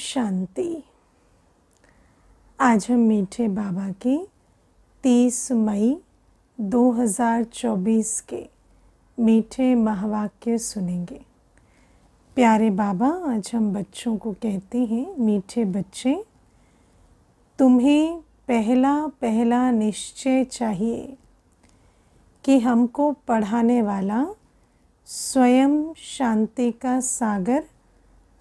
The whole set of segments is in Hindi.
शांति आज हम मीठे बाबा के 30 मई 2024 के मीठे महावाक्य सुनेंगे प्यारे बाबा आज हम बच्चों को कहते हैं मीठे बच्चे तुम्हें पहला पहला निश्चय चाहिए कि हमको पढ़ाने वाला स्वयं शांति का सागर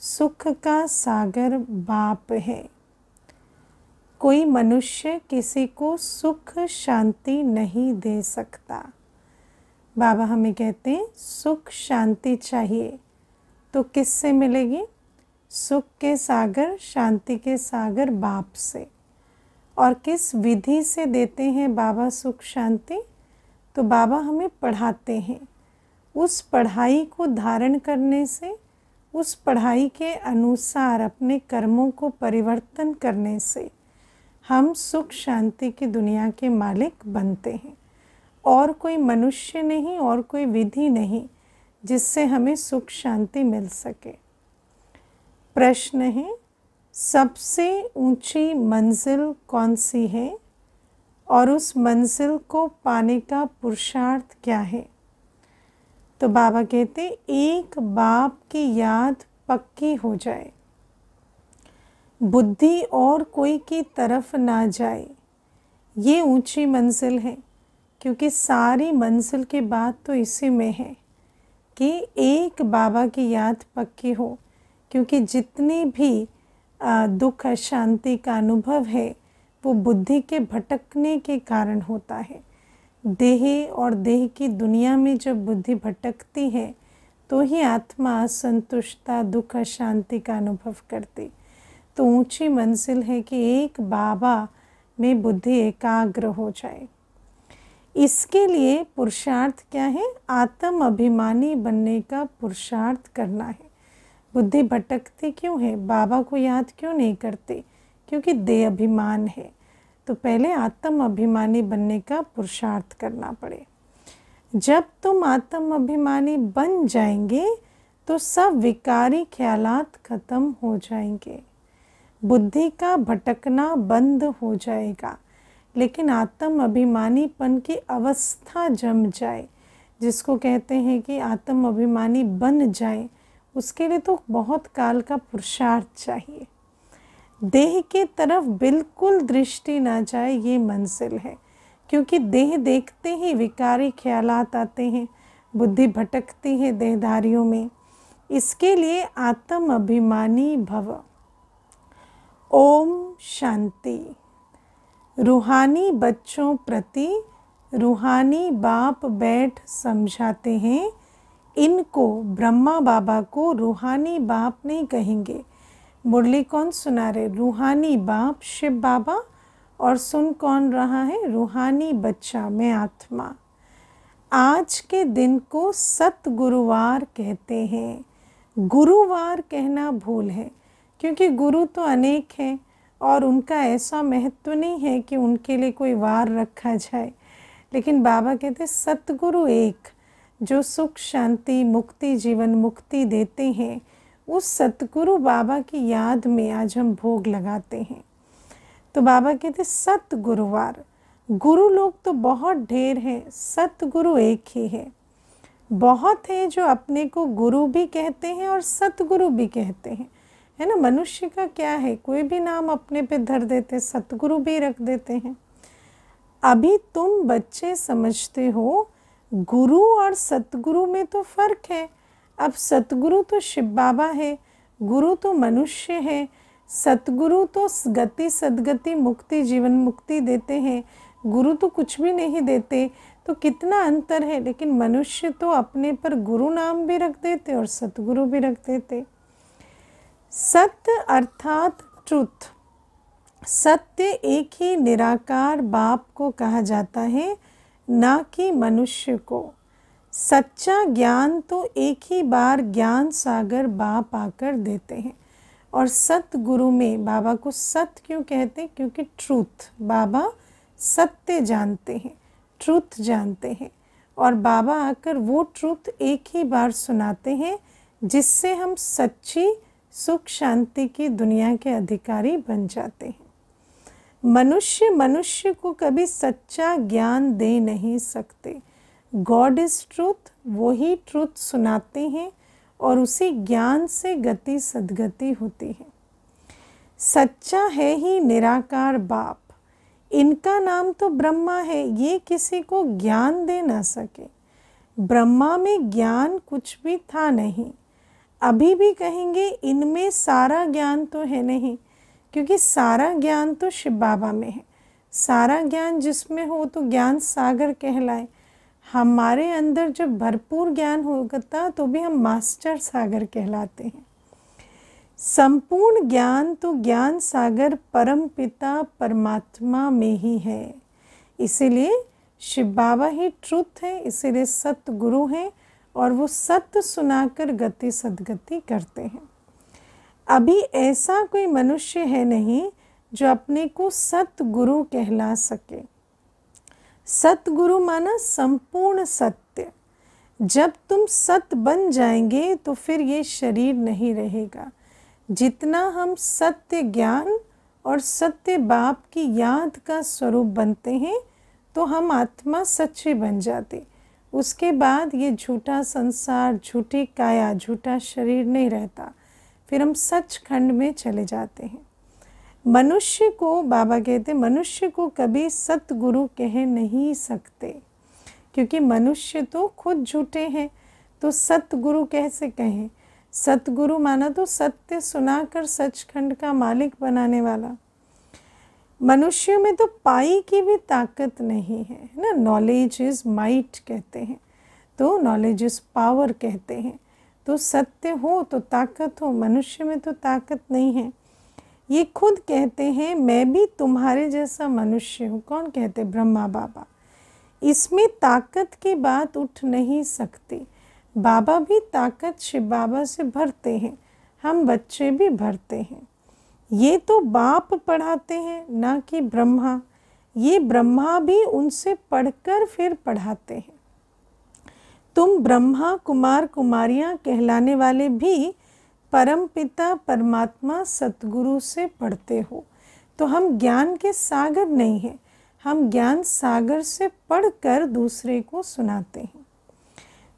सुख का सागर बाप है कोई मनुष्य किसी को सुख शांति नहीं दे सकता बाबा हमें कहते हैं सुख शांति चाहिए तो किससे मिलेगी सुख के सागर शांति के सागर बाप से और किस विधि से देते हैं बाबा सुख शांति तो बाबा हमें पढ़ाते हैं उस पढ़ाई को धारण करने से उस पढ़ाई के अनुसार अपने कर्मों को परिवर्तन करने से हम सुख शांति की दुनिया के मालिक बनते हैं और कोई मनुष्य नहीं और कोई विधि नहीं जिससे हमें सुख शांति मिल सके प्रश्न है सबसे ऊंची मंजिल कौन सी है और उस मंजिल को पाने का पुरुषार्थ क्या है तो बाबा कहते एक बाप की याद पक्की हो जाए बुद्धि और कोई की तरफ ना जाए ये ऊंची मंजिल है क्योंकि सारी मंजिल की बात तो इसी में है कि एक बाबा की याद पक्की हो क्योंकि जितनी भी दुख अशांति का अनुभव है वो बुद्धि के भटकने के कारण होता है देह और देह की दुनिया में जब बुद्धि भटकती है तो ही आत्मा असंतुष्टता दुख शांति का अनुभव करती तो ऊंची मंजिल है कि एक बाबा में बुद्धि एकाग्र हो जाए इसके लिए पुरुषार्थ क्या है आत्म अभिमानी बनने का पुरुषार्थ करना है बुद्धि भटकती क्यों है बाबा को याद क्यों नहीं करते क्योंकि दे अभिमान है तो पहले आत्म अभिमानी बनने का पुरुषार्थ करना पड़े जब तुम आत्म अभिमानी बन जाएंगे तो सब विकारी ख्यालात खत्म हो जाएंगे बुद्धि का भटकना बंद हो जाएगा लेकिन आत्म अभिमानीपन की अवस्था जम जाए जिसको कहते हैं कि आत्म अभिमानी बन जाए उसके लिए तो बहुत काल का पुरुषार्थ चाहिए देह के तरफ बिल्कुल दृष्टि ना जाए ये मंजिल है क्योंकि देह देखते ही विकारी ख्याल आते हैं बुद्धि भटकती है देहधारियों में इसके लिए आत्म अभिमानी भव ओम शांति रूहानी बच्चों प्रति रूहानी बाप बैठ समझाते हैं इनको ब्रह्मा बाबा को रूहानी बाप नहीं कहेंगे मुरली कौन सुना रहे रूहानी बाप शिव बाबा और सुन कौन रहा है रूहानी बच्चा में आत्मा आज के दिन को सत गुरुवार कहते हैं गुरुवार कहना भूल है क्योंकि गुरु तो अनेक हैं और उनका ऐसा महत्व नहीं है कि उनके लिए कोई वार रखा जाए लेकिन बाबा कहते हैं सतगुरु एक जो सुख शांति मुक्ति जीवन मुक्ति देते हैं उस सतगुरु बाबा की याद में आज हम भोग लगाते हैं तो बाबा कहते सत गुरुवार गुरु लोग तो बहुत ढेर हैं सतगुरु एक ही है बहुत है जो अपने को गुरु भी कहते हैं और सतगुरु भी कहते हैं है ना मनुष्य का क्या है कोई भी नाम अपने पे धर देते सतगुरु भी रख देते हैं अभी तुम बच्चे समझते हो गुरु और सतगुरु में तो फ़र्क है अब सतगुरु तो शिव बाबा है गुरु तो मनुष्य है सतगुरु तो गति सदगति मुक्ति जीवन मुक्ति देते हैं गुरु तो कुछ भी नहीं देते तो कितना अंतर है लेकिन मनुष्य तो अपने पर गुरु नाम भी रख देते और सतगुरु भी रख देते सत्य अर्थात ट्रुथ सत्य एक ही निराकार बाप को कहा जाता है ना कि मनुष्य को सच्चा ज्ञान तो एक ही बार ज्ञान सागर बा पाकर देते हैं और सतगुरु में बाबा को सत क्यों कहते हैं क्योंकि ट्रूथ बाबा सत्य जानते हैं ट्रूथ जानते हैं और बाबा आकर वो ट्रूथ एक ही बार सुनाते हैं जिससे हम सच्ची सुख शांति की दुनिया के अधिकारी बन जाते हैं मनुष्य मनुष्य को कभी सच्चा ज्ञान दे नहीं सकते गॉड इज़ ट्रूथ वही ट्रूथ सुनाते हैं और उसी ज्ञान से गति सदगति होती है सच्चा है ही निराकार बाप इनका नाम तो ब्रह्मा है ये किसी को ज्ञान दे ना सके ब्रह्मा में ज्ञान कुछ भी था नहीं अभी भी कहेंगे इनमें सारा ज्ञान तो है नहीं क्योंकि सारा ज्ञान तो शिव बाबा में है सारा ज्ञान जिसमें हो तो ज्ञान सागर कहलाए हमारे अंदर जब भरपूर ज्ञान होता तो भी हम मास्टर सागर कहलाते हैं संपूर्ण ज्ञान तो ज्ञान सागर परम पिता परमात्मा में ही है इसीलिए शिव बाबा ही ट्रुथ है इसीलिए सत्य गुरु हैं और वो सत्य सुनाकर गति सदगति करते हैं अभी ऐसा कोई मनुष्य है नहीं जो अपने को सत गुरु कहला सके सतगुरु माना संपूर्ण सत्य जब तुम सत बन जाएंगे तो फिर ये शरीर नहीं रहेगा जितना हम सत्य ज्ञान और सत्य बाप की याद का स्वरूप बनते हैं तो हम आत्मा सच्चे बन जाते उसके बाद ये झूठा संसार झूठी काया झूठा शरीर नहीं रहता फिर हम सच खंड में चले जाते हैं मनुष्य को बाबा कहते मनुष्य को कभी सतगुरु कह नहीं सकते क्योंकि मनुष्य तो खुद झूठे हैं तो सतगुरु कैसे कहें सतगुरु माना तो सत्य सुनाकर सचखंड का मालिक बनाने वाला मनुष्यों में तो पाई की भी ताकत नहीं है ना नॉलेज इज़ माइट कहते हैं तो नॉलेज इज़ पावर कहते हैं तो सत्य हो तो ताकत हो मनुष्य में तो ताकत नहीं है ये खुद कहते हैं मैं भी तुम्हारे जैसा मनुष्य हूँ कौन कहते ब्रह्मा बाबा इसमें ताकत की बात उठ नहीं सकती बाबा भी ताकत शिव बाबा से भरते हैं हम बच्चे भी भरते हैं ये तो बाप पढ़ाते हैं ना कि ब्रह्मा ये ब्रह्मा भी उनसे पढ़कर फिर पढ़ाते हैं तुम ब्रह्मा कुमार कुमारियाँ कहलाने वाले भी परम पिता परमात्मा सतगुरु से पढ़ते हो तो हम ज्ञान के सागर नहीं हैं हम ज्ञान सागर से पढ़कर दूसरे को सुनाते हैं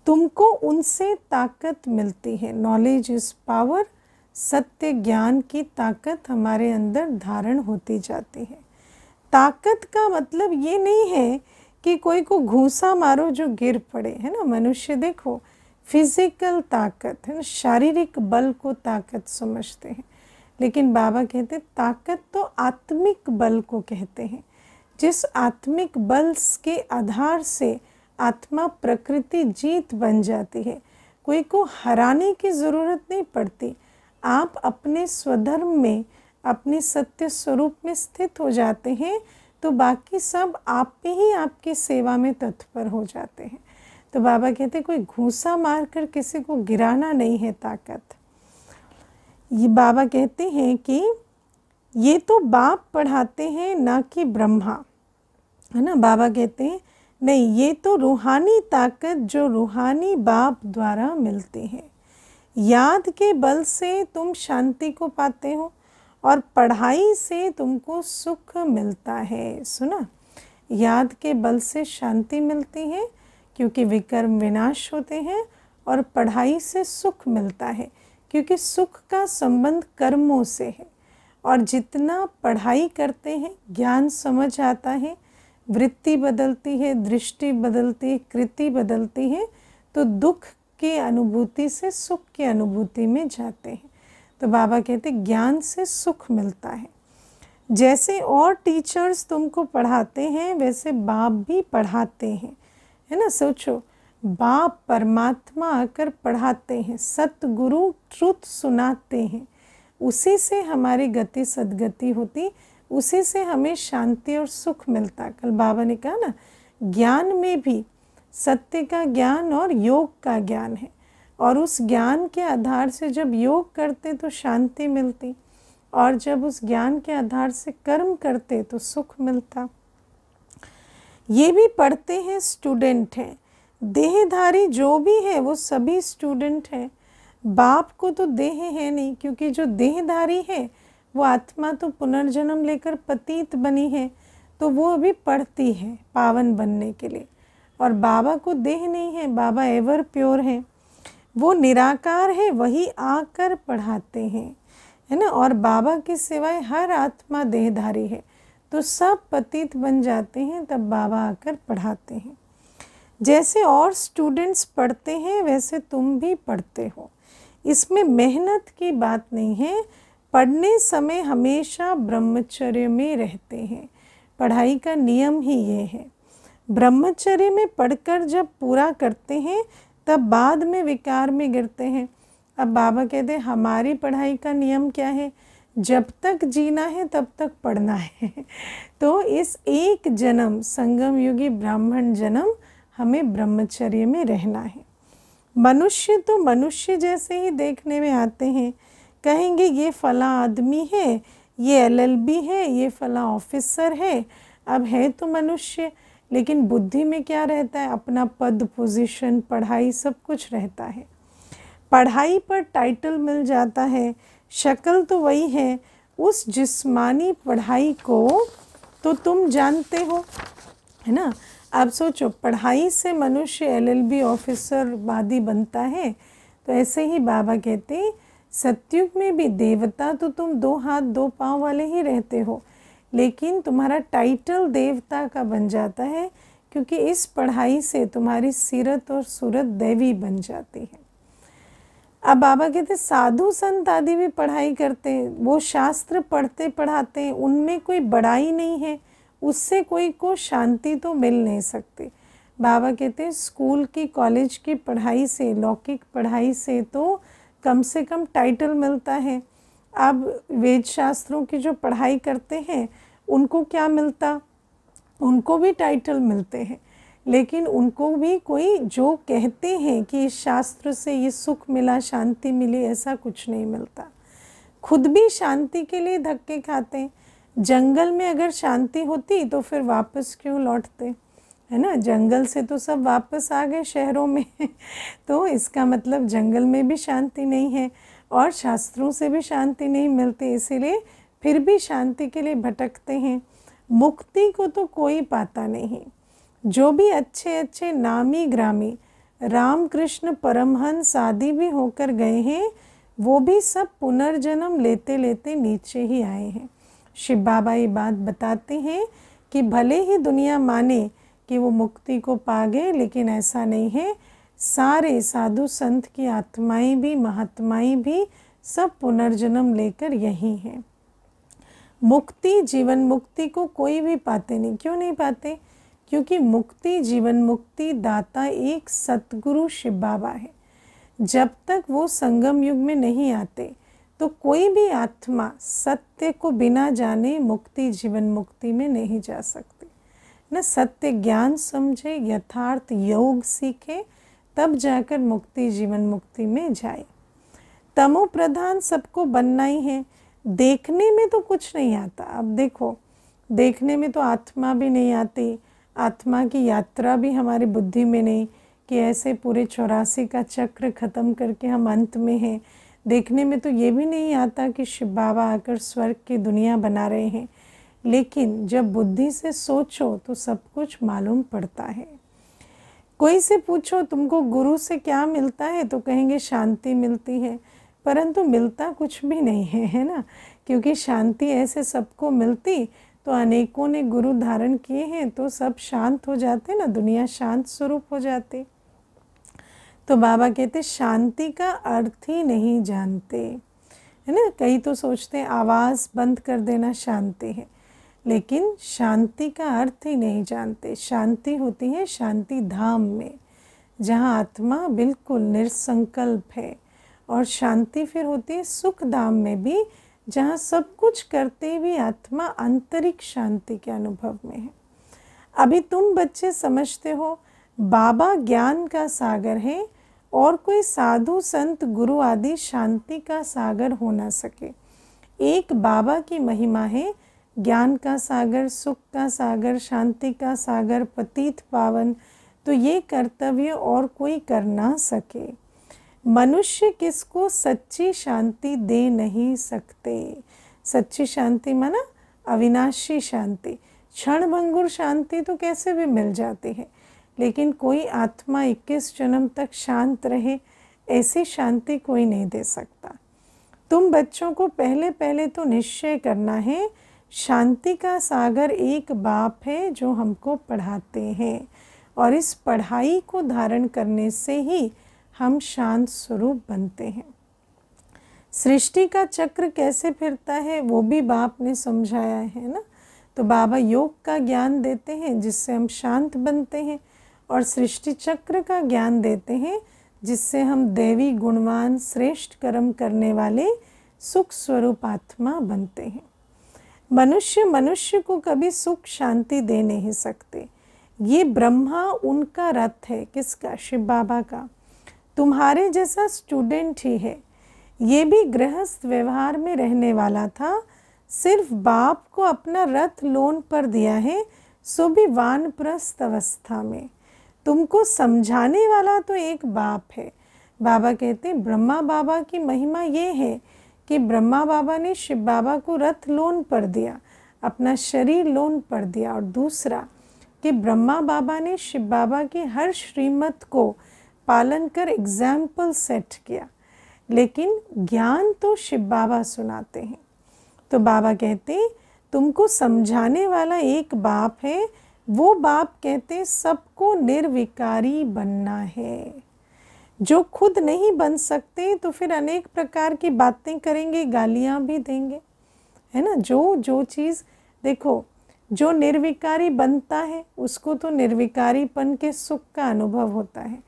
तुमको उनसे ताकत मिलती है नॉलेज इज़ पावर सत्य ज्ञान की ताकत हमारे अंदर धारण होती जाती है ताकत का मतलब ये नहीं है कि कोई को घूसा मारो जो गिर पड़े है ना मनुष्य देखो फिज़िकल ताकत है ना शारीरिक बल को ताकत समझते हैं लेकिन बाबा कहते हैं ताकत तो आत्मिक बल को कहते हैं जिस आत्मिक बल के आधार से आत्मा प्रकृति जीत बन जाती है कोई को हराने की ज़रूरत नहीं पड़ती आप अपने स्वधर्म में अपने सत्य स्वरूप में स्थित हो जाते हैं तो बाकी सब आप ही आपकी सेवा में तत्पर हो जाते हैं तो बाबा कहते हैं कोई घूसा मार कर किसी को गिराना नहीं है ताकत ये बाबा कहते हैं कि ये तो बाप पढ़ाते हैं ना कि ब्रह्मा है ना बाबा कहते हैं नहीं ये तो रूहानी ताकत जो रूहानी बाप द्वारा मिलती है याद के बल से तुम शांति को पाते हो और पढ़ाई से तुमको सुख मिलता है सुना याद के बल से शांति मिलती है क्योंकि विकर्म विनाश होते हैं और पढ़ाई से सुख मिलता है क्योंकि सुख का संबंध कर्मों से है और जितना पढ़ाई करते हैं ज्ञान समझ आता है वृत्ति बदलती है दृष्टि बदलती है कृति बदलती है तो दुख की अनुभूति से सुख की अनुभूति में जाते हैं तो बाबा कहते ज्ञान से सुख मिलता है जैसे और टीचर्स तुमको पढ़ाते हैं वैसे बाप भी पढ़ाते हैं है ना सोचो बाप परमात्मा आकर पढ़ाते हैं सतगुरु ट्रुथ सुनाते हैं उसी से हमारी गति सदगति होती उसी से हमें शांति और सुख मिलता कल बाबा ने कहा ना ज्ञान में भी सत्य का ज्ञान और योग का ज्ञान है और उस ज्ञान के आधार से जब योग करते तो शांति मिलती और जब उस ज्ञान के आधार से कर्म करते तो सुख मिलता ये भी पढ़ते हैं स्टूडेंट हैं देहधारी जो भी है वो सभी स्टूडेंट हैं बाप को तो देह है नहीं क्योंकि जो देहधारी है वो आत्मा तो पुनर्जन्म लेकर पतित बनी है तो वो अभी पढ़ती है पावन बनने के लिए और बाबा को देह नहीं है बाबा एवर प्योर हैं वो निराकार है वही आकर पढ़ाते हैं है ना और बाबा के सिवाय हर आत्मा देहधारी है तो सब पतित बन जाते हैं तब बाबा आकर पढ़ाते हैं जैसे और स्टूडेंट्स पढ़ते हैं वैसे तुम भी पढ़ते हो इसमें मेहनत की बात नहीं है पढ़ने समय हमेशा ब्रह्मचर्य में रहते हैं पढ़ाई का नियम ही ये है ब्रह्मचर्य में पढ़कर जब पूरा करते हैं तब बाद में विकार में गिरते हैं अब बाबा कहते हैं हमारी पढ़ाई का नियम क्या है जब तक जीना है तब तक पढ़ना है तो इस एक जन्म संगम युगी ब्राह्मण जन्म हमें ब्रह्मचर्य में रहना है मनुष्य तो मनुष्य जैसे ही देखने में आते हैं कहेंगे ये फला आदमी है ये एलएलबी है ये फला ऑफिसर है अब है तो मनुष्य लेकिन बुद्धि में क्या रहता है अपना पद पोजीशन पढ़ाई सब कुछ रहता है पढ़ाई पर टाइटल मिल जाता है शक्ल तो वही है उस जिस्मानी पढ़ाई को तो तुम जानते हो है ना आप सोचो पढ़ाई से मनुष्य एलएलबी ऑफिसर वादी बनता है तो ऐसे ही बाबा कहते सत्युग में भी देवता तो तुम दो हाथ दो पाँव वाले ही रहते हो लेकिन तुम्हारा टाइटल देवता का बन जाता है क्योंकि इस पढ़ाई से तुम्हारी सीरत और सूरत देवी बन जाती है अब बाबा कहते साधु संत आदि भी पढ़ाई करते हैं वो शास्त्र पढ़ते पढ़ाते हैं उनमें कोई बड़ाई नहीं है उससे कोई को शांति तो मिल नहीं सकती बाबा कहते हैं स्कूल की कॉलेज की पढ़ाई से लौकिक पढ़ाई से तो कम से कम टाइटल मिलता है अब वेद शास्त्रों की जो पढ़ाई करते हैं उनको क्या मिलता उनको भी टाइटल मिलते हैं लेकिन उनको भी कोई जो कहते हैं कि इस शास्त्र से ये सुख मिला शांति मिली ऐसा कुछ नहीं मिलता खुद भी शांति के लिए धक्के खाते हैं जंगल में अगर शांति होती तो फिर वापस क्यों लौटते है ना जंगल से तो सब वापस आ गए शहरों में तो इसका मतलब जंगल में भी शांति नहीं है और शास्त्रों से भी शांति नहीं मिलती इसीलिए फिर भी शांति के लिए भटकते हैं मुक्ति को तो कोई पाता नहीं जो भी अच्छे अच्छे नामी ग्रामी राम कृष्ण परमहंस आदि भी होकर गए हैं वो भी सब पुनर्जन्म लेते लेते नीचे ही आए हैं शिव बाबा ये बात बताते हैं कि भले ही दुनिया माने कि वो मुक्ति को पा गए लेकिन ऐसा नहीं है सारे साधु संत की आत्माएं भी महात्माएं भी सब पुनर्जन्म लेकर यही हैं मुक्ति जीवन मुक्ति को कोई भी पाते नहीं क्यों नहीं पाते क्योंकि मुक्ति जीवन मुक्ति दाता एक सतगुरु शिव बाबा है जब तक वो संगम युग में नहीं आते तो कोई भी आत्मा सत्य को बिना जाने मुक्ति जीवन मुक्ति में नहीं जा सकती न सत्य ज्ञान समझे यथार्थ योग सीखे तब जाकर मुक्ति जीवन मुक्ति में जाए तमो प्रधान सबको बनना ही है देखने में तो कुछ नहीं आता अब देखो देखने में तो आत्मा भी नहीं आती आत्मा की यात्रा भी हमारी बुद्धि में नहीं कि ऐसे पूरे चौरासी का चक्र ख़त्म करके हम अंत में हैं देखने में तो ये भी नहीं आता कि शिव बाबा आकर स्वर्ग की दुनिया बना रहे हैं लेकिन जब बुद्धि से सोचो तो सब कुछ मालूम पड़ता है कोई से पूछो तुमको गुरु से क्या मिलता है तो कहेंगे शांति मिलती है परंतु मिलता कुछ भी नहीं है है ना क्योंकि शांति ऐसे सबको मिलती तो अनेकों ने गुरु धारण किए हैं तो सब शांत हो जाते ना दुनिया शांत स्वरूप हो जाती तो बाबा कहते शांति का अर्थ ही नहीं जानते है ना कई तो सोचते हैं आवाज़ बंद कर देना शांति है लेकिन शांति का अर्थ ही नहीं जानते शांति होती है शांति धाम में जहाँ आत्मा बिल्कुल निरसंकल्प है और शांति फिर होती है सुख धाम में भी जहाँ सब कुछ करते हुए आत्मा आंतरिक शांति के अनुभव में है अभी तुम बच्चे समझते हो बाबा ज्ञान का सागर है और कोई साधु संत गुरु आदि शांति का सागर हो ना सके एक बाबा की महिमा है ज्ञान का सागर सुख का सागर शांति का सागर पतित पावन तो ये कर्तव्य और कोई कर ना सके मनुष्य किसको सच्ची शांति दे नहीं सकते सच्ची शांति माना अविनाशी शांति क्षण भंगुर शांति तो कैसे भी मिल जाती है लेकिन कोई आत्मा 21 जन्म तक शांत रहे ऐसी शांति कोई नहीं दे सकता तुम बच्चों को पहले पहले तो निश्चय करना है शांति का सागर एक बाप है जो हमको पढ़ाते हैं और इस पढ़ाई को धारण करने से ही हम शांत स्वरूप बनते हैं सृष्टि का चक्र कैसे फिरता है वो भी बाप ने समझाया है ना तो बाबा योग का ज्ञान देते हैं जिससे हम शांत बनते हैं और सृष्टि चक्र का ज्ञान देते हैं जिससे हम देवी गुणवान श्रेष्ठ कर्म करने वाले सुख स्वरूप आत्मा बनते हैं मनुष्य मनुष्य को कभी सुख शांति दे नहीं सकते ये ब्रह्मा उनका रथ है किसका शिव बाबा का तुम्हारे जैसा स्टूडेंट ही है ये भी गृहस्थ व्यवहार में रहने वाला था सिर्फ बाप को अपना रथ लोन पर दिया है सो भी वानप्रस्थ अवस्था में तुमको समझाने वाला तो एक बाप है बाबा कहते हैं ब्रह्मा बाबा की महिमा ये है कि ब्रह्मा बाबा ने शिव बाबा को रथ लोन पर दिया अपना शरीर लोन पर दिया और दूसरा कि ब्रह्मा बाबा ने शिव बाबा की हर श्रीमत को पालन कर एग्जाम्पल सेट किया लेकिन ज्ञान तो शिव बाबा सुनाते हैं तो बाबा कहते तुमको समझाने वाला एक बाप है वो बाप कहते सबको निर्विकारी बनना है जो खुद नहीं बन सकते तो फिर अनेक प्रकार की बातें करेंगे गालियाँ भी देंगे है ना जो जो चीज़ देखो जो निर्विकारी बनता है उसको तो निर्विकारीपन के सुख का अनुभव होता है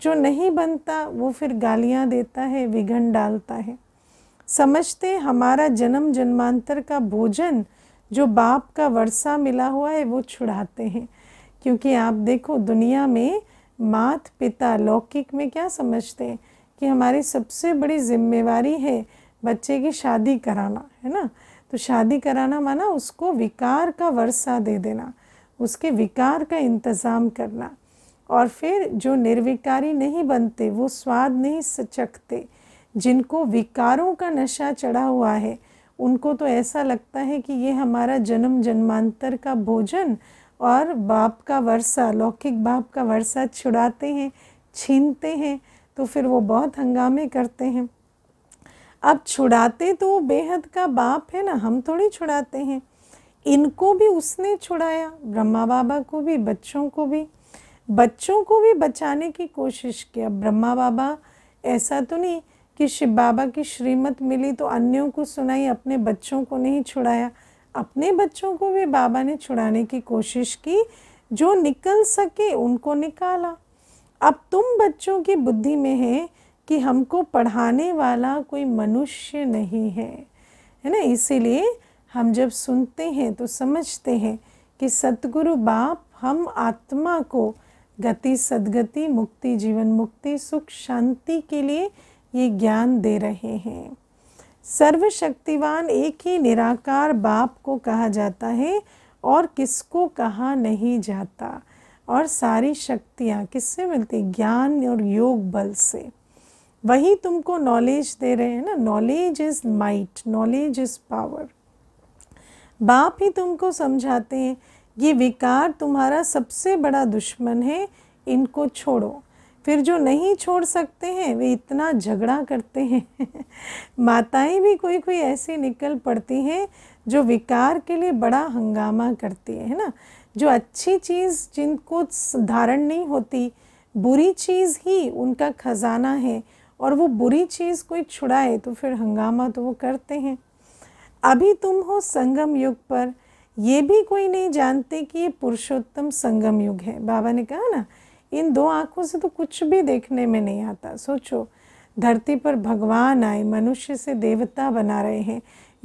जो नहीं बनता वो फिर गालियाँ देता है विघन डालता है समझते हमारा जन्म जन्मांतर का भोजन जो बाप का वर्षा मिला हुआ है वो छुड़ाते हैं क्योंकि आप देखो दुनिया में मात पिता लौकिक में क्या समझते हैं कि हमारी सबसे बड़ी जिम्मेवारी है बच्चे की शादी कराना है ना तो शादी कराना माना उसको विकार का वर्षा दे देना उसके विकार का इंतज़ाम करना और फिर जो निर्विकारी नहीं बनते वो स्वाद नहीं चखते जिनको विकारों का नशा चढ़ा हुआ है उनको तो ऐसा लगता है कि ये हमारा जन्म जन्मांतर का भोजन और बाप का वर्षा लौकिक बाप का वर्षा छुड़ाते हैं छीनते हैं तो फिर वो बहुत हंगामे करते हैं अब छुड़ाते तो बेहद का बाप है ना हम थोड़ी छुड़ाते हैं इनको भी उसने छुड़ाया ब्रह्मा बाबा को भी बच्चों को भी बच्चों को भी बचाने की कोशिश किया ब्रह्मा बाबा ऐसा तो नहीं कि शिव बाबा की श्रीमत मिली तो अन्यों को सुनाई अपने बच्चों को नहीं छुड़ाया अपने बच्चों को भी बाबा ने छुड़ाने की कोशिश की जो निकल सके उनको निकाला अब तुम बच्चों की बुद्धि में है कि हमको पढ़ाने वाला कोई मनुष्य नहीं है है ना इसीलिए हम जब सुनते हैं तो समझते हैं कि सतगुरु बाप हम आत्मा को गति सदगति मुक्ति जीवन मुक्ति सुख शांति के लिए ये ज्ञान दे रहे हैं सर्वशक्तिवान एक ही निराकार बाप को कहा जाता है और किसको कहा नहीं जाता और सारी शक्तियाँ किससे मिलती ज्ञान और योग बल से वही तुमको नॉलेज दे रहे हैं ना knowledge is might knowledge is power बाप ही तुमको समझाते हैं ये विकार तुम्हारा सबसे बड़ा दुश्मन है इनको छोड़ो फिर जो नहीं छोड़ सकते हैं वे इतना झगड़ा करते हैं माताएं भी कोई कोई ऐसी निकल पड़ती हैं जो विकार के लिए बड़ा हंगामा करती है ना जो अच्छी चीज़ जिनको धारण नहीं होती बुरी चीज़ ही उनका खजाना है और वो बुरी चीज़ कोई छुड़ाए तो फिर हंगामा तो वो करते हैं अभी तुम हो संगम युग पर ये भी कोई नहीं जानते कि ये पुरुषोत्तम संगम युग है बाबा ने कहा ना इन दो आँखों से तो कुछ भी देखने में नहीं आता सोचो धरती पर भगवान आए मनुष्य से देवता बना रहे हैं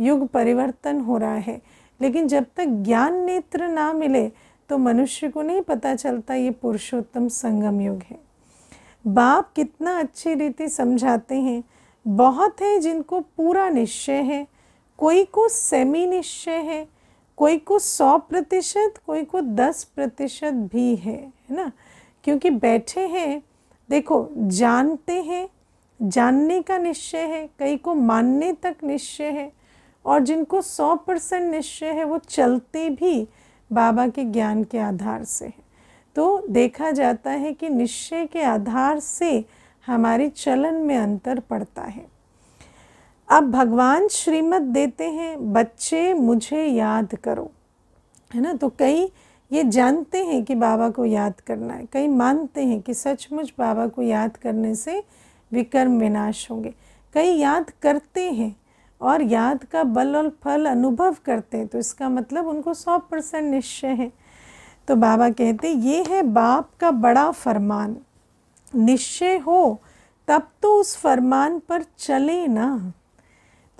युग परिवर्तन हो रहा है लेकिन जब तक ज्ञान नेत्र ना मिले तो मनुष्य को नहीं पता चलता ये पुरुषोत्तम संगम युग है बाप कितना अच्छी रीति समझाते हैं बहुत है जिनको पूरा निश्चय है कोई को सेमी निश्चय है कोई को सौ प्रतिशत कोई को दस प्रतिशत भी है है ना क्योंकि बैठे हैं देखो जानते हैं जानने का निश्चय है कई को मानने तक निश्चय है और जिनको सौ परसेंट निश्चय है वो चलते भी बाबा के ज्ञान के आधार से है तो देखा जाता है कि निश्चय के आधार से हमारी चलन में अंतर पड़ता है अब भगवान श्रीमद देते हैं बच्चे मुझे याद करो है ना तो कई ये जानते हैं कि बाबा को याद करना है कई मानते हैं कि सचमुच बाबा को याद करने से विकर्म विनाश होंगे कई याद करते हैं और याद का बल और फल अनुभव करते हैं तो इसका मतलब उनको सौ परसेंट निश्चय है तो बाबा कहते ये है बाप का बड़ा फरमान निश्चय हो तब तो उस फरमान पर चले ना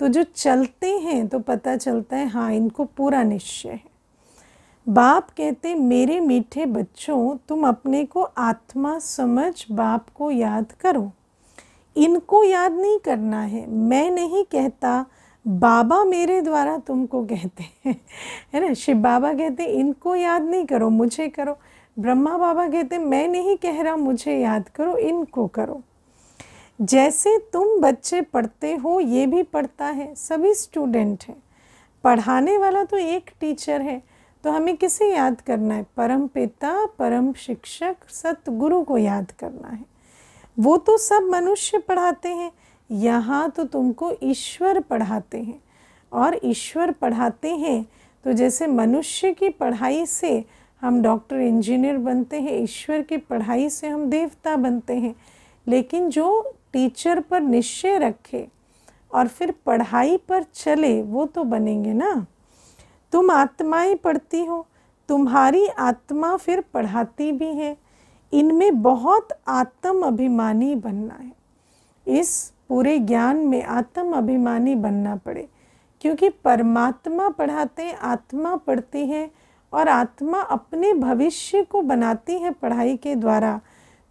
तो जो चलते हैं तो पता चलता है हाँ इनको पूरा निश्चय है बाप कहते मेरे मीठे बच्चों तुम अपने को आत्मा समझ बाप को याद करो इनको याद नहीं करना है मैं नहीं कहता बाबा मेरे द्वारा तुमको कहते हैं है ना शिव बाबा कहते इनको याद नहीं करो मुझे करो ब्रह्मा बाबा कहते मैं नहीं कह रहा मुझे याद करो इनको करो जैसे तुम बच्चे पढ़ते हो ये भी पढ़ता है सभी स्टूडेंट हैं पढ़ाने वाला तो एक टीचर है तो हमें किसे याद करना है परम पिता परम शिक्षक सतगुरु को याद करना है वो तो सब मनुष्य पढ़ाते हैं यहाँ तो तुमको ईश्वर पढ़ाते हैं और ईश्वर पढ़ाते हैं तो जैसे मनुष्य की पढ़ाई से हम डॉक्टर इंजीनियर बनते हैं ईश्वर की पढ़ाई से हम देवता बनते हैं लेकिन जो टीचर पर निश्चय रखे और फिर पढ़ाई पर चले वो तो बनेंगे ना तुम आत्माएं पढ़ती हो तुम्हारी आत्मा फिर पढ़ाती भी है इनमें बहुत आत्म अभिमानी बनना है इस पूरे ज्ञान में आत्म अभिमानी बनना पड़े क्योंकि परमात्मा पढ़ाते हैं आत्मा पढ़ती है और आत्मा अपने भविष्य को बनाती है पढ़ाई के द्वारा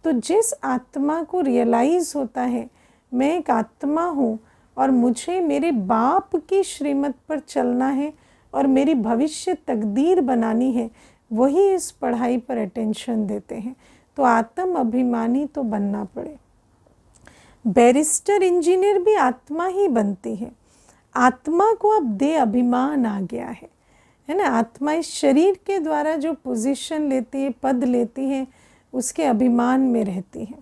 तो जिस आत्मा को रियलाइज़ होता है मैं एक आत्मा हूँ और मुझे मेरे बाप की श्रीमत पर चलना है और मेरी भविष्य तकदीर बनानी है वही इस पढ़ाई पर अटेंशन देते हैं तो आत्म अभिमानी तो बनना पड़े बैरिस्टर इंजीनियर भी आत्मा ही बनती है आत्मा को अब दे अभिमान आ गया है है ना आत्मा इस शरीर के द्वारा जो पोजीशन लेती है पद लेती है उसके अभिमान में रहती है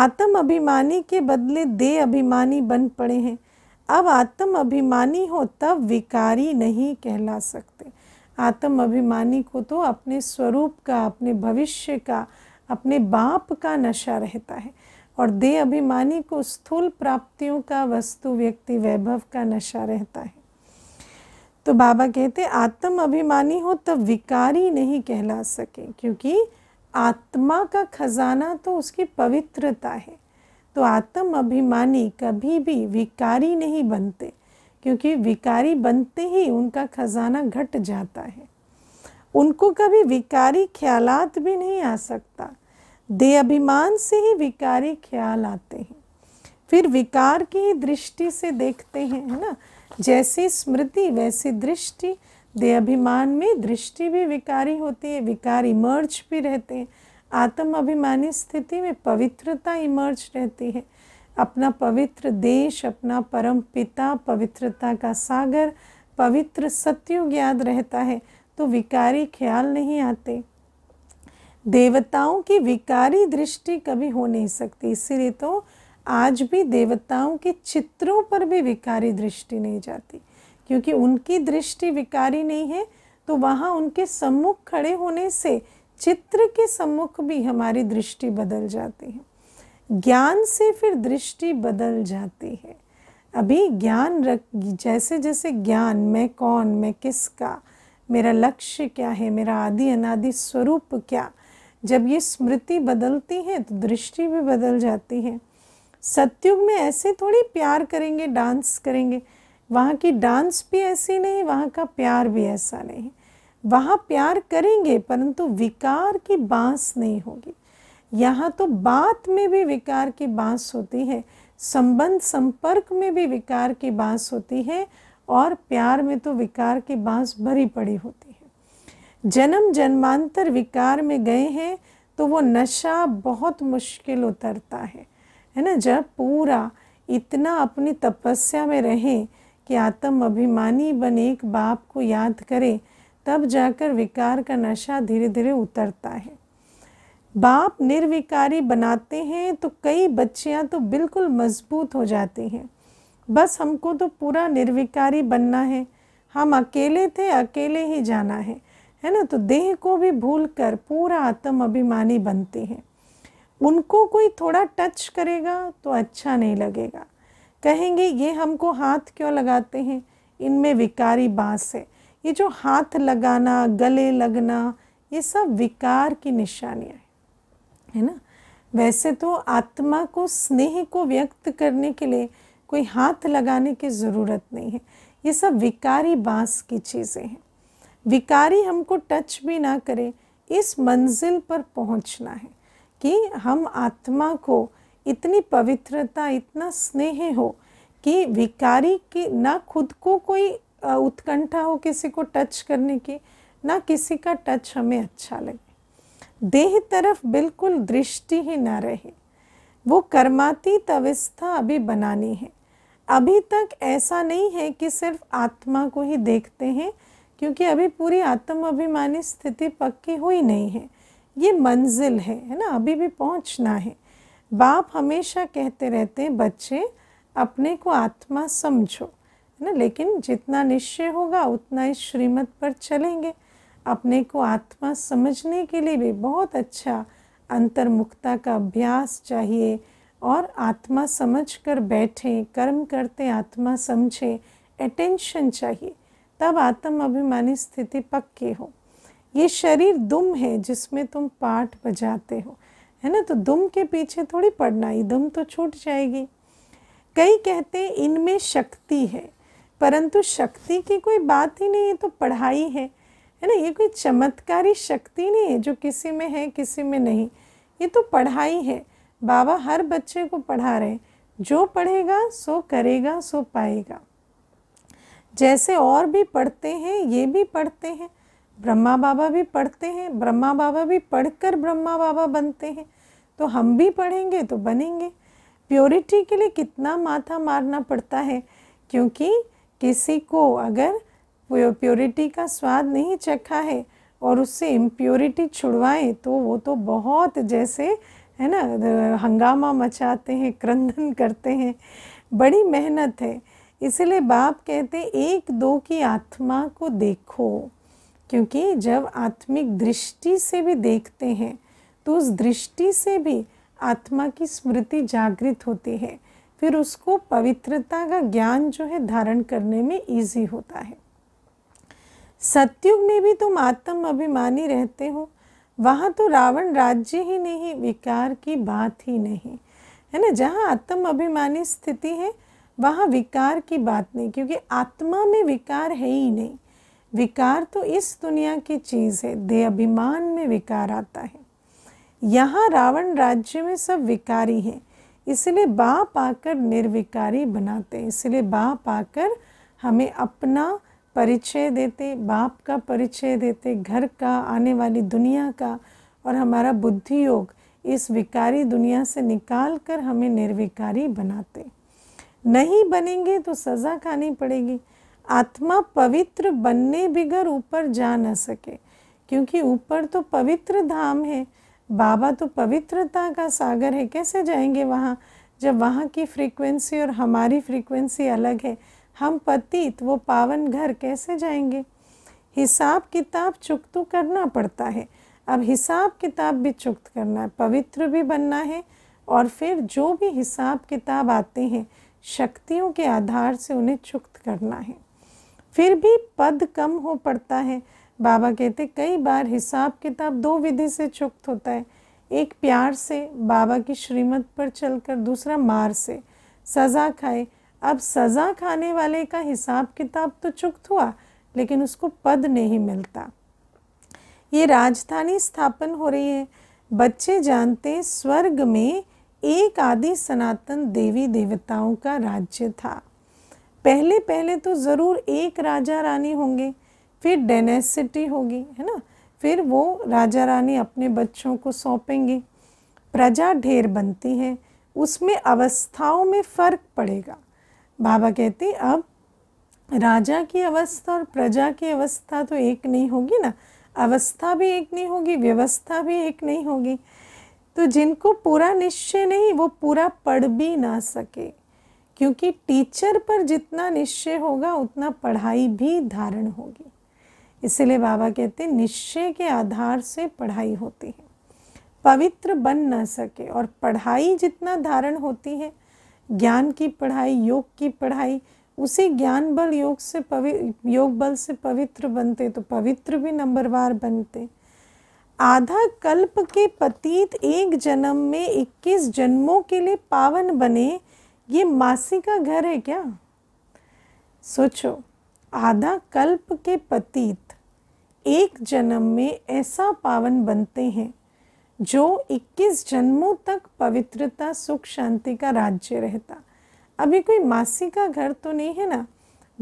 आत्म अभिमानी के बदले दे अभिमानी बन पड़े हैं अब आत्म अभिमानी हो तब विकारी नहीं कहला सकते आत्म अभिमानी को तो अपने स्वरूप का अपने भविष्य का अपने बाप का नशा रहता है और दे अभिमानी को स्थूल प्राप्तियों का वस्तु व्यक्ति वैभव का नशा रहता है तो बाबा कहते आत्म अभिमानी हो तब विकारी नहीं कहला सके क्योंकि आत्मा का खजाना तो उसकी पवित्रता है तो आत्म अभिमानी कभी भी विकारी नहीं बनते क्योंकि विकारी बनते ही उनका खजाना घट जाता है उनको कभी विकारी ख्यालात भी नहीं आ सकता दे अभिमान से ही विकारी ख्याल आते हैं फिर विकार की ही दृष्टि से देखते हैं है ना जैसी स्मृति वैसी दृष्टि दे अभिमान में दृष्टि भी विकारी होती है विकार इमर्ज भी रहते हैं आत्म अभिमानी स्थिति में पवित्रता इमर्ज रहती है अपना पवित्र देश अपना परम पिता पवित्रता का सागर पवित्र सत्युग याद रहता है तो विकारी ख्याल नहीं आते देवताओं की विकारी दृष्टि कभी हो नहीं सकती इसीलिए तो आज भी देवताओं के चित्रों पर भी विकारी दृष्टि नहीं जाती क्योंकि उनकी दृष्टि विकारी नहीं है तो वहाँ उनके सम्मुख खड़े होने से चित्र के सम्मुख भी हमारी दृष्टि बदल जाती है ज्ञान से फिर दृष्टि बदल जाती है अभी ज्ञान रख जैसे जैसे ज्ञान मैं कौन मैं किसका मेरा लक्ष्य क्या है मेरा आदि अनादि स्वरूप क्या जब ये स्मृति बदलती है तो दृष्टि भी बदल जाती है सत्युग में ऐसे थोड़ी प्यार करेंगे डांस करेंगे वहाँ की डांस भी ऐसी नहीं वहाँ का प्यार भी ऐसा नहीं वहाँ प्यार करेंगे परंतु विकार की बांस नहीं होगी यहाँ तो बात में भी विकार की बांस होती है संबंध संपर्क में भी विकार की बांस होती है और प्यार में तो विकार की बांस भरी पड़ी होती है जन्म जन्मांतर विकार में गए हैं तो वो नशा बहुत मुश्किल उतरता है है ना जब पूरा इतना अपनी तपस्या में रहें कि आत्म अभिमानी बन एक बाप को याद करे तब जाकर विकार का नशा धीरे धीरे उतरता है बाप निर्विकारी बनाते हैं तो कई बच्चियां तो बिल्कुल मजबूत हो जाती हैं बस हमको तो पूरा निर्विकारी बनना है हम अकेले थे अकेले ही जाना है है ना तो देह को भी भूल कर पूरा आत्म अभिमानी बनते हैं उनको कोई थोड़ा टच करेगा तो अच्छा नहीं लगेगा कहेंगे ये हमको हाथ क्यों लगाते हैं इनमें विकारी बास है ये जो हाथ लगाना गले लगना ये सब विकार की निशानियाँ हैं है ना वैसे तो आत्मा को स्नेह को व्यक्त करने के लिए कोई हाथ लगाने की ज़रूरत नहीं है ये सब विकारी बांस की चीज़ें हैं विकारी हमको टच भी ना करें इस मंजिल पर पहुंचना है कि हम आत्मा को इतनी पवित्रता इतना स्नेह हो कि विकारी की ना खुद को कोई उत्कंठा हो किसी को टच करने की ना किसी का टच हमें अच्छा लगे देह तरफ बिल्कुल दृष्टि ही ना रहे वो कर्मातीत अवस्था अभी बनानी है अभी तक ऐसा नहीं है कि सिर्फ आत्मा को ही देखते हैं क्योंकि अभी पूरी आत्म अभिमानी स्थिति पक्की हुई नहीं है ये मंजिल है है ना अभी भी पहुंचना है बाप हमेशा कहते रहते हैं बच्चे अपने को आत्मा समझो है ना लेकिन जितना निश्चय होगा उतना ही श्रीमत पर चलेंगे अपने को आत्मा समझने के लिए भी बहुत अच्छा अंतर्मुखता का अभ्यास चाहिए और आत्मा समझ कर बैठें कर्म करते आत्मा समझें अटेंशन चाहिए तब आत्म अभिमानी स्थिति पक्की हो ये शरीर दुम है जिसमें तुम पाठ बजाते हो है ना तो दुम के पीछे थोड़ी पड़ना ही दुम तो छूट जाएगी कई कहते हैं इनमें शक्ति है परंतु शक्ति की कोई बात ही नहीं ये तो पढ़ाई है है ना ये कोई चमत्कारी शक्ति नहीं है जो किसी में है किसी में नहीं ये तो पढ़ाई है बाबा हर बच्चे को पढ़ा रहे हैं जो पढ़ेगा सो करेगा सो पाएगा जैसे और भी पढ़ते हैं ये भी पढ़ते हैं ब्रह्मा बाबा भी पढ़ते हैं ब्रह्मा बाबा भी पढ़कर ब्रह्मा बाबा बनते हैं तो हम भी पढ़ेंगे तो बनेंगे प्योरिटी के लिए कितना माथा मारना पड़ता है क्योंकि किसी को अगर प्योरिटी का स्वाद नहीं चखा है और उससे इम्प्योरिटी छुड़वाएं तो वो तो बहुत जैसे है ना हंगामा मचाते हैं क्रंदन करते हैं बड़ी मेहनत है इसलिए बाप कहते एक दो की आत्मा को देखो क्योंकि जब आत्मिक दृष्टि से भी देखते हैं तो उस दृष्टि से भी आत्मा की स्मृति जागृत होती है फिर उसको पवित्रता का ज्ञान जो है धारण करने में इजी होता है सत्युग में भी तुम आत्म अभिमानी रहते हो वहाँ तो रावण राज्य ही नहीं विकार की बात ही नहीं है ना जहाँ आत्म अभिमानी स्थिति है वहाँ विकार की बात नहीं क्योंकि आत्मा में विकार है ही नहीं विकार तो इस दुनिया की चीज़ है देह अभिमान में विकार आता है यहाँ रावण राज्य में सब विकारी हैं इसलिए बाप आकर निर्विकारी बनाते हैं इसलिए बाप आकर हमें अपना परिचय देते बाप का परिचय देते घर का आने वाली दुनिया का और हमारा बुद्धि योग इस विकारी दुनिया से निकाल कर हमें निर्विकारी बनाते नहीं बनेंगे तो सज़ा खानी पड़ेगी आत्मा पवित्र बनने बिगर ऊपर जा न सके क्योंकि ऊपर तो पवित्र धाम है बाबा तो पवित्रता का सागर है कैसे जाएंगे वहाँ जब वहाँ की फ्रीक्वेंसी और हमारी फ्रीक्वेंसी अलग है हम पतित वो पावन घर कैसे जाएंगे हिसाब किताब चुक तो करना पड़ता है अब हिसाब किताब भी चुक्त करना है पवित्र भी बनना है और फिर जो भी हिसाब किताब आते हैं शक्तियों के आधार से उन्हें चुक्त करना है फिर भी पद कम हो पड़ता है बाबा कहते कई बार हिसाब किताब दो विधि से चुक्त होता है एक प्यार से बाबा की श्रीमत पर चलकर दूसरा मार से सज़ा खाए अब सज़ा खाने वाले का हिसाब किताब तो चुक्त हुआ लेकिन उसको पद नहीं मिलता ये राजधानी स्थापन हो रही है बच्चे जानते स्वर्ग में एक आदि सनातन देवी देवताओं का राज्य था पहले पहले तो ज़रूर एक राजा रानी होंगे फिर डेनेसिटी होगी है ना फिर वो राजा रानी अपने बच्चों को सौंपेंगे प्रजा ढेर बनती है उसमें अवस्थाओं में फ़र्क पड़ेगा बाबा कहते अब राजा की अवस्था और प्रजा की अवस्था तो एक नहीं होगी ना अवस्था भी एक नहीं होगी व्यवस्था भी एक नहीं होगी तो जिनको पूरा निश्चय नहीं वो पूरा पढ़ भी ना सके क्योंकि टीचर पर जितना निश्चय होगा उतना पढ़ाई भी धारण होगी इसलिए बाबा कहते हैं निश्चय के आधार से पढ़ाई होती है पवित्र बन ना सके और पढ़ाई जितना धारण होती है ज्ञान की पढ़ाई योग की पढ़ाई उसी ज्ञान बल योग से पवि योग बल से पवित्र बनते तो पवित्र भी नंबरवार बनते आधा कल्प के पतीत एक जन्म में 21 जन्मों के लिए पावन बने ये मासी का घर है क्या सोचो आधा कल्प के पतीत एक जन्म में ऐसा पावन बनते हैं जो 21 जन्मों तक पवित्रता सुख शांति का राज्य रहता अभी कोई मासी का घर तो नहीं है ना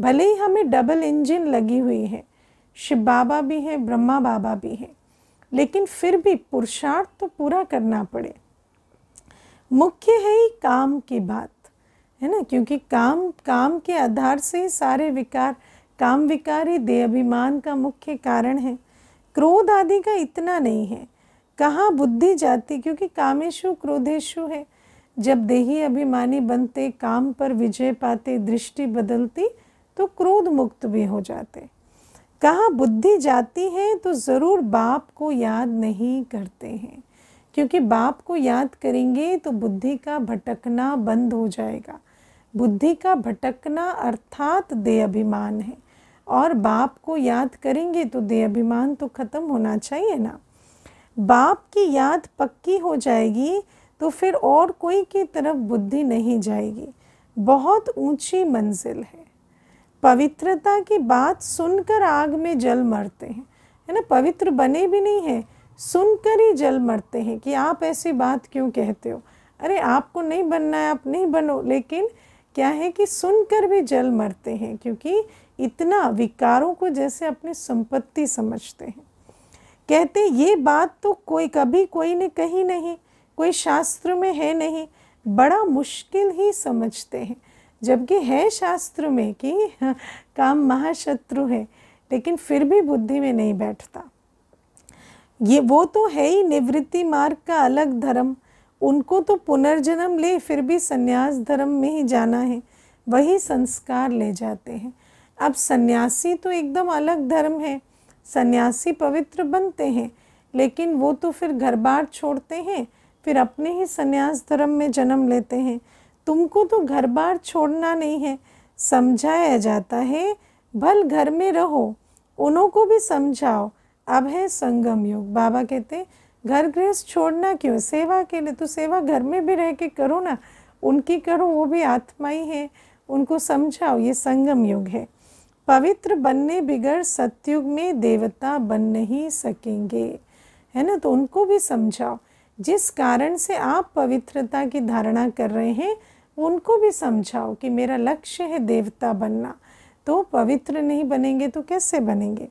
भले ही हमें डबल इंजन लगी हुई है शिव बाबा भी है ब्रह्मा बाबा भी है लेकिन फिर भी पुरुषार्थ तो पूरा करना पड़े मुख्य है ही काम की बात है ना क्योंकि काम काम के आधार से ही सारे विकार काम विकार ही दे अभिमान का मुख्य कारण है क्रोध आदि का इतना नहीं है कहाँ बुद्धि जाती क्योंकि कामेशु क्रोधेशु है जब देही अभिमानी बनते काम पर विजय पाते दृष्टि बदलती तो क्रोध मुक्त भी हो जाते कहाँ बुद्धि जाती है तो ज़रूर बाप को याद नहीं करते हैं क्योंकि बाप को याद करेंगे तो बुद्धि का भटकना बंद हो जाएगा बुद्धि का भटकना अर्थात दे अभिमान है और बाप को याद करेंगे तो देह अभिमान तो ख़त्म होना चाहिए ना बाप की याद पक्की हो जाएगी तो फिर और कोई की तरफ बुद्धि नहीं जाएगी बहुत ऊंची मंजिल है पवित्रता की बात सुनकर आग में जल मरते हैं है ना पवित्र बने भी नहीं हैं सुनकर ही जल मरते हैं कि आप ऐसी बात क्यों कहते हो अरे आपको नहीं बनना है आप नहीं बनो लेकिन क्या है कि सुनकर भी जल मरते हैं क्योंकि इतना विकारों को जैसे अपनी संपत्ति समझते हैं कहते ये बात तो कोई कभी कोई ने कही नहीं कोई शास्त्र में है नहीं बड़ा मुश्किल ही समझते हैं जबकि है शास्त्र में कि काम महाशत्रु है लेकिन फिर भी बुद्धि में नहीं बैठता ये वो तो है ही निवृत्ति मार्ग का अलग धर्म उनको तो पुनर्जन्म ले फिर भी सन्यास धर्म में ही जाना है वही संस्कार ले जाते हैं अब सन्यासी तो एकदम अलग धर्म है सन्यासी पवित्र बनते हैं लेकिन वो तो फिर घर बार छोड़ते हैं फिर अपने ही सन्यास धर्म में जन्म लेते हैं तुमको तो घर बार छोड़ना नहीं है समझाया जाता है भल घर में रहो उनों को भी समझाओ अब है संगम योग बाबा कहते घर गृहस्थ छोड़ना क्यों सेवा के लिए तो सेवा घर में भी रह के करो ना उनकी करो वो भी आत्मा ही है उनको समझाओ ये संगम युग है पवित्र बनने बिगड़ सत्युग में देवता बन नहीं सकेंगे है ना तो उनको भी समझाओ जिस कारण से आप पवित्रता की धारणा कर रहे हैं उनको भी समझाओ कि मेरा लक्ष्य है देवता बनना तो पवित्र नहीं बनेंगे तो कैसे बनेंगे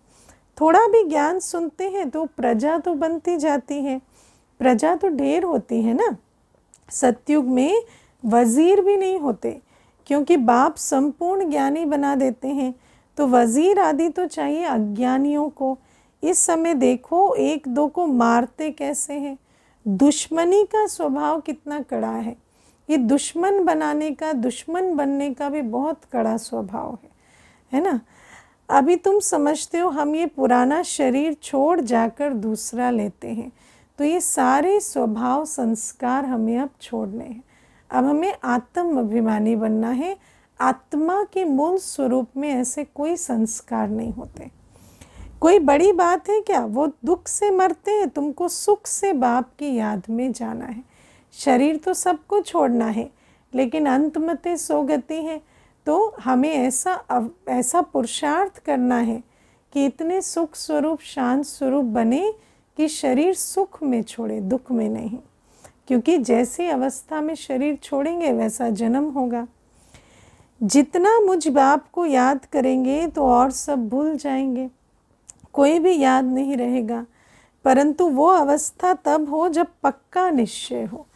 थोड़ा भी ज्ञान सुनते हैं तो प्रजा तो बनती जाती है प्रजा तो ढेर होती है ना सतयुग में वज़ीर भी नहीं होते क्योंकि बाप संपूर्ण ज्ञानी बना देते हैं तो वज़ीर आदि तो चाहिए अज्ञानियों को इस समय देखो एक दो को मारते कैसे हैं दुश्मनी का स्वभाव कितना कड़ा है ये दुश्मन बनाने का दुश्मन बनने का भी बहुत कड़ा स्वभाव है है ना अभी तुम समझते हो हम ये पुराना शरीर छोड़ जाकर दूसरा लेते हैं तो ये सारे स्वभाव संस्कार हमें अब छोड़ने हैं अब हमें आत्म अभिमानी बनना है आत्मा के मूल स्वरूप में ऐसे कोई संस्कार नहीं होते कोई बड़ी बात है क्या वो दुख से मरते हैं तुमको सुख से बाप की याद में जाना है शरीर तो सबको छोड़ना है लेकिन अंत मते सो गति है तो हमें ऐसा अव, ऐसा पुरुषार्थ करना है कि इतने सुख स्वरूप शांत स्वरूप बने कि शरीर सुख में छोड़े दुख में नहीं क्योंकि जैसी अवस्था में शरीर छोड़ेंगे वैसा जन्म होगा जितना मुझ बाप को याद करेंगे तो और सब भूल जाएंगे कोई भी याद नहीं रहेगा परंतु वो अवस्था तब हो जब पक्का निश्चय हो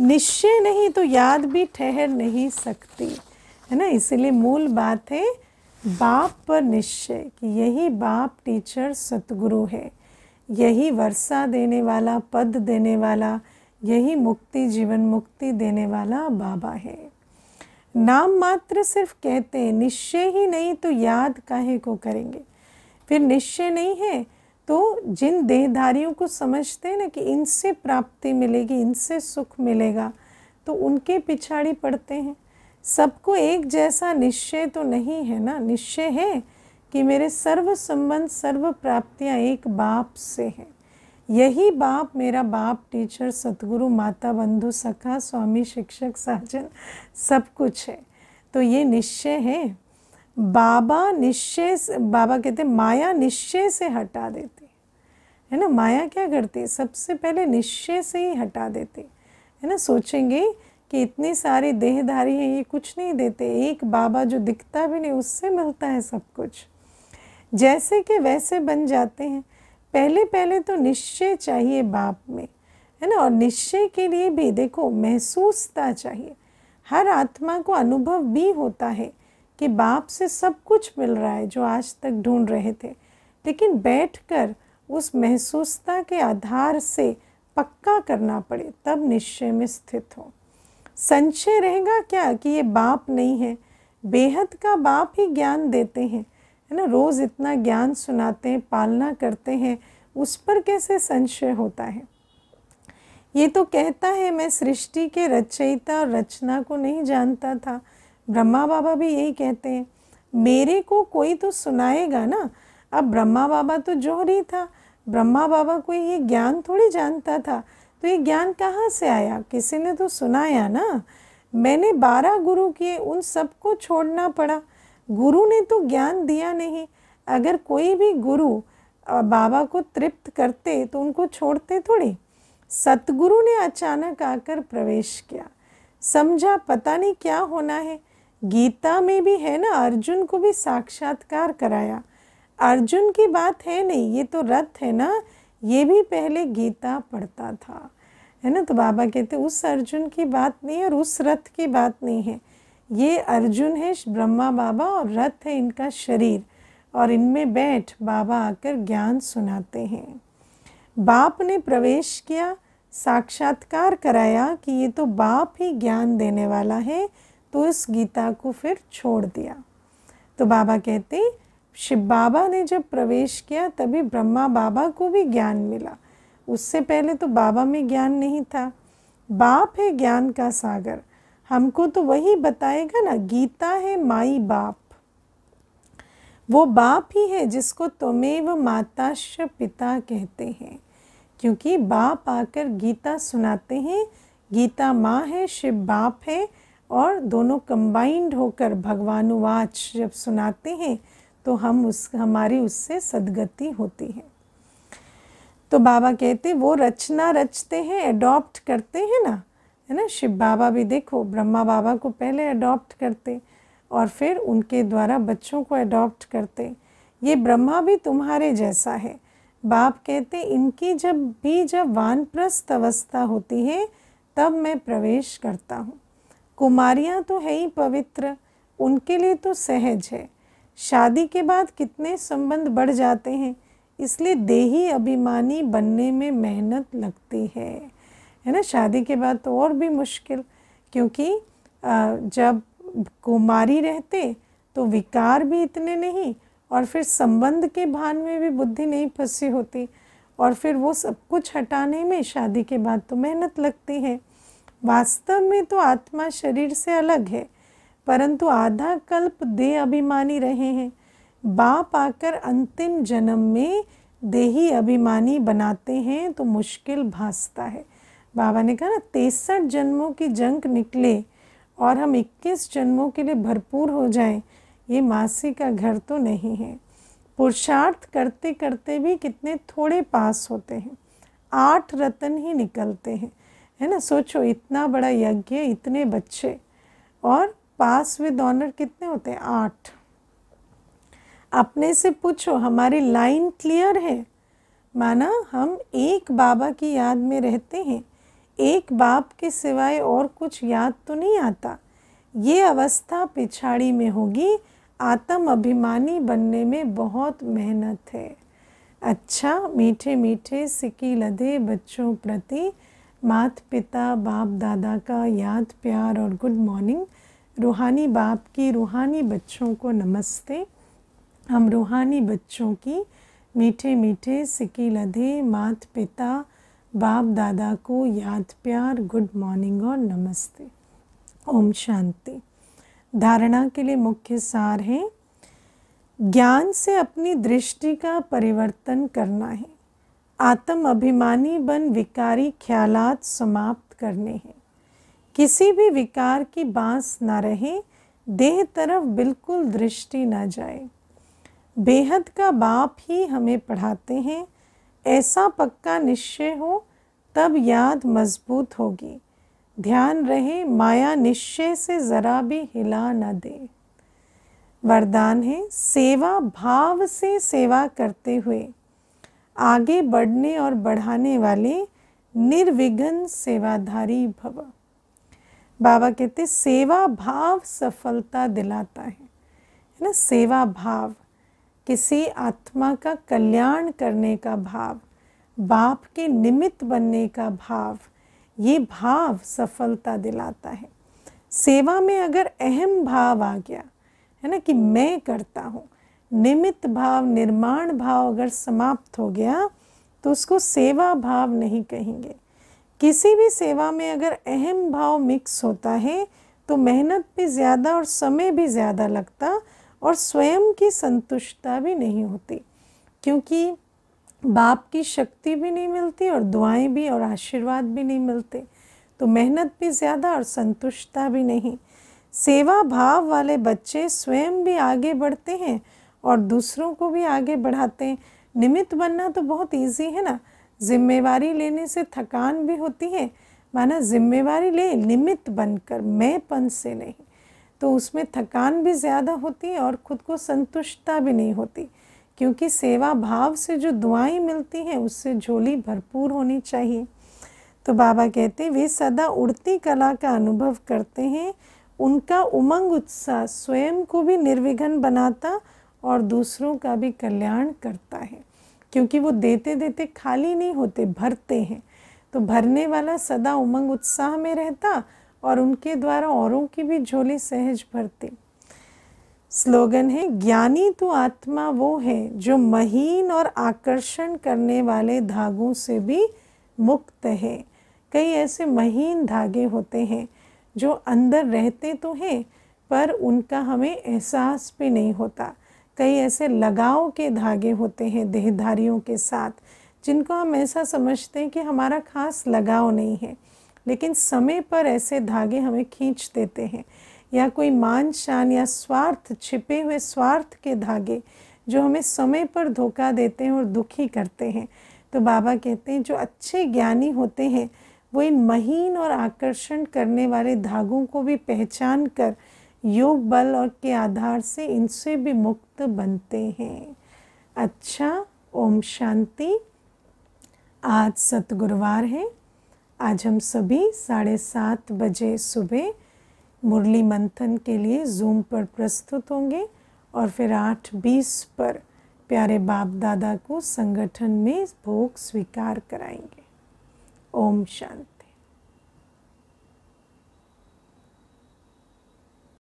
निश्चय नहीं तो याद भी ठहर नहीं सकती है ना इसीलिए मूल बात है बाप पर निश्चय कि यही बाप टीचर सतगुरु है यही वर्षा देने वाला पद देने वाला यही मुक्ति जीवन मुक्ति देने वाला बाबा है नाम मात्र सिर्फ कहते हैं निश्चय ही नहीं तो याद काहे को करेंगे फिर निश्चय नहीं है तो जिन देहधारियों को समझते हैं ना कि इनसे प्राप्ति मिलेगी इनसे सुख मिलेगा तो उनके पिछाड़ी पड़ते हैं सबको एक जैसा निश्चय तो नहीं है ना निश्चय है कि मेरे सर्व संबंध सर्व प्राप्तियाँ एक बाप से हैं यही बाप मेरा बाप टीचर सतगुरु माता बंधु सखा स्वामी शिक्षक साजन सब कुछ है तो ये निश्चय है बाबा निश्चय बाबा कहते माया निश्चय से हटा देती है ना माया क्या करती सबसे पहले निश्चय से ही हटा देती है ना सोचेंगे कि इतनी सारी देहधारी हैं ये कुछ नहीं देते एक बाबा जो दिखता भी नहीं उससे मिलता है सब कुछ जैसे कि वैसे बन जाते हैं पहले पहले तो निश्चय चाहिए बाप में है ना और निश्चय के लिए भी देखो महसूसता चाहिए हर आत्मा को अनुभव भी होता है कि बाप से सब कुछ मिल रहा है जो आज तक ढूंढ रहे थे लेकिन बैठकर उस महसूसता के आधार से पक्का करना पड़े तब निश्चय में स्थित हो संशय रहेगा क्या कि ये बाप नहीं है बेहद का बाप ही ज्ञान देते हैं है ना रोज़ इतना ज्ञान सुनाते हैं पालना करते हैं उस पर कैसे संशय होता है ये तो कहता है मैं सृष्टि के रचयिता और रचना को नहीं जानता था ब्रह्मा बाबा भी यही कहते हैं मेरे को कोई तो सुनाएगा ना अब ब्रह्मा बाबा तो जोहरी था ब्रह्मा बाबा को ये ज्ञान थोड़ी जानता था तो ये ज्ञान कहाँ से आया किसी ने तो सुनाया ना मैंने बारह गुरु किए उन सबको छोड़ना पड़ा गुरु ने तो ज्ञान दिया नहीं अगर कोई भी गुरु बाबा को तृप्त करते तो उनको छोड़ते थोड़े सतगुरु ने अचानक आकर प्रवेश किया समझा पता नहीं क्या होना है गीता में भी है ना अर्जुन को भी साक्षात्कार कराया अर्जुन की बात है नहीं ये तो रथ है ना ये भी पहले गीता पढ़ता था है ना तो बाबा कहते उस अर्जुन की बात नहीं है और उस रथ की बात नहीं है ये अर्जुन है ब्रह्मा बाबा और रथ है इनका शरीर और इनमें बैठ बाबा आकर ज्ञान सुनाते हैं बाप ने प्रवेश किया साक्षात्कार कराया कि ये तो बाप ही ज्ञान देने वाला है तो इस गीता को फिर छोड़ दिया तो बाबा कहते शिव बाबा ने जब प्रवेश किया तभी ब्रह्मा बाबा को भी ज्ञान मिला उससे पहले तो बाबा में ज्ञान नहीं था बाप है ज्ञान का सागर हमको तो वही बताएगा ना गीता है माई बाप वो बाप ही है जिसको तुम्हें माताश पिता कहते हैं क्योंकि बाप आकर गीता सुनाते हैं गीता माँ है शिव बाप है और दोनों कंबाइंड होकर भगवानुवाच जब सुनाते हैं तो हम उस हमारी उससे सदगति होती है तो बाबा कहते वो रचना रचते हैं एडॉप्ट करते हैं ना है ना शिव बाबा भी देखो ब्रह्मा बाबा को पहले अडॉप्ट करते और फिर उनके द्वारा बच्चों को अडॉप्ट करते ये ब्रह्मा भी तुम्हारे जैसा है बाप कहते इनकी जब भी जब वानप्रस्थ अवस्था होती है तब मैं प्रवेश करता हूँ कुमारियाँ तो है ही पवित्र उनके लिए तो सहज है शादी के बाद कितने संबंध बढ़ जाते हैं इसलिए देही अभिमानी बनने में मेहनत लगती है है ना शादी के बाद तो और भी मुश्किल क्योंकि जब कुमारी रहते तो विकार भी इतने नहीं और फिर संबंध के भान में भी बुद्धि नहीं फंसी होती और फिर वो सब कुछ हटाने में शादी के बाद तो मेहनत लगती है वास्तव में तो आत्मा शरीर से अलग है परंतु आधा कल्प देह अभिमानी रहे हैं बाप आकर अंतिम जन्म में देही अभिमानी बनाते हैं तो मुश्किल भासता है बाबा ने कहा ना तिरसठ जन्मों की जंग निकले और हम 21 जन्मों के लिए भरपूर हो जाएं ये मासी का घर तो नहीं है पुरुषार्थ करते करते भी कितने थोड़े पास होते हैं आठ रतन ही निकलते हैं है ना सोचो इतना बड़ा यज्ञ इतने बच्चे और पास विद ऑनर कितने होते हैं आठ अपने से पूछो हमारी लाइन क्लियर है माना हम एक बाबा की याद में रहते हैं एक बाप के सिवाय और कुछ याद तो नहीं आता ये अवस्था पिछाड़ी में होगी आत्म अभिमानी बनने में बहुत मेहनत है अच्छा मीठे मीठे सिकी लदे बच्चों प्रति मात पिता बाप दादा का याद प्यार और गुड मॉर्निंग रूहानी बाप की रूहानी बच्चों को नमस्ते हम रूहानी बच्चों की मीठे मीठे सिकी लधे मात पिता बाप दादा को याद प्यार गुड मॉर्निंग और नमस्ते ओम शांति धारणा के लिए मुख्य सार है ज्ञान से अपनी दृष्टि का परिवर्तन करना है आत्म अभिमानी बन विकारी ख्यालात समाप्त करने हैं किसी भी विकार की बांस ना रहे देह तरफ बिल्कुल दृष्टि ना जाए बेहद का बाप ही हमें पढ़ाते हैं ऐसा पक्का निश्चय हो तब याद मजबूत होगी ध्यान रहे माया निश्चय से ज़रा भी हिला न दे वरदान है सेवा भाव से सेवा करते हुए आगे बढ़ने और बढ़ाने वाले निर्विघ्न सेवाधारी भव बाबा कहते सेवा भाव सफलता दिलाता है है ना सेवा भाव किसी आत्मा का कल्याण करने का भाव बाप के निमित्त बनने का भाव ये भाव सफलता दिलाता है सेवा में अगर अहम भाव आ गया है ना कि मैं करता हूँ निमित्त भाव निर्माण भाव अगर समाप्त हो गया तो उसको सेवा भाव नहीं कहेंगे किसी भी सेवा में अगर अहम भाव मिक्स होता है तो मेहनत भी ज़्यादा और समय भी ज़्यादा लगता और स्वयं की संतुष्टता भी नहीं होती क्योंकि बाप की शक्ति भी नहीं मिलती और दुआएं भी और आशीर्वाद भी नहीं मिलते तो मेहनत भी ज़्यादा और संतुष्टता भी नहीं सेवा भाव वाले बच्चे स्वयं भी आगे बढ़ते हैं और दूसरों को भी आगे बढ़ाते हैं निमित्त बनना तो बहुत ईजी है ना जिम्मेवारी लेने से थकान भी होती है माना जिम्मेवारी ले निमित्त बनकर मैंपन से नहीं तो उसमें थकान भी ज़्यादा होती है और ख़ुद को संतुष्टता भी नहीं होती क्योंकि सेवा भाव से जो दुआएं मिलती हैं उससे झोली भरपूर होनी चाहिए तो बाबा कहते वे सदा उड़ती कला का अनुभव करते हैं उनका उमंग उत्साह स्वयं को भी निर्विघ्न बनाता और दूसरों का भी कल्याण करता है क्योंकि वो देते देते खाली नहीं होते भरते हैं तो भरने वाला सदा उमंग उत्साह में रहता और उनके द्वारा औरों की भी झोली सहज भरती स्लोगन है ज्ञानी तो आत्मा वो है जो महीन और आकर्षण करने वाले धागों से भी मुक्त है कई ऐसे महीन धागे होते हैं जो अंदर रहते तो हैं पर उनका हमें एहसास भी नहीं होता कई ऐसे लगाव के धागे होते हैं देहधारियों के साथ जिनको हम ऐसा समझते हैं कि हमारा खास लगाव नहीं है लेकिन समय पर ऐसे धागे हमें खींच देते हैं या कोई मान शान या स्वार्थ छिपे हुए स्वार्थ के धागे जो हमें समय पर धोखा देते हैं और दुखी करते हैं तो बाबा कहते हैं जो अच्छे ज्ञानी होते हैं वो इन महीन और आकर्षण करने वाले धागों को भी पहचान कर योग बल और के आधार से इनसे भी मुक्त बनते हैं अच्छा ओम शांति आज सतगुरुवार है आज हम सभी साढ़े सात बजे सुबह मुरली मंथन के लिए जूम पर प्रस्तुत होंगे और फिर आठ बीस पर प्यारे बाप दादा को संगठन में भोग स्वीकार कराएंगे ओम शांति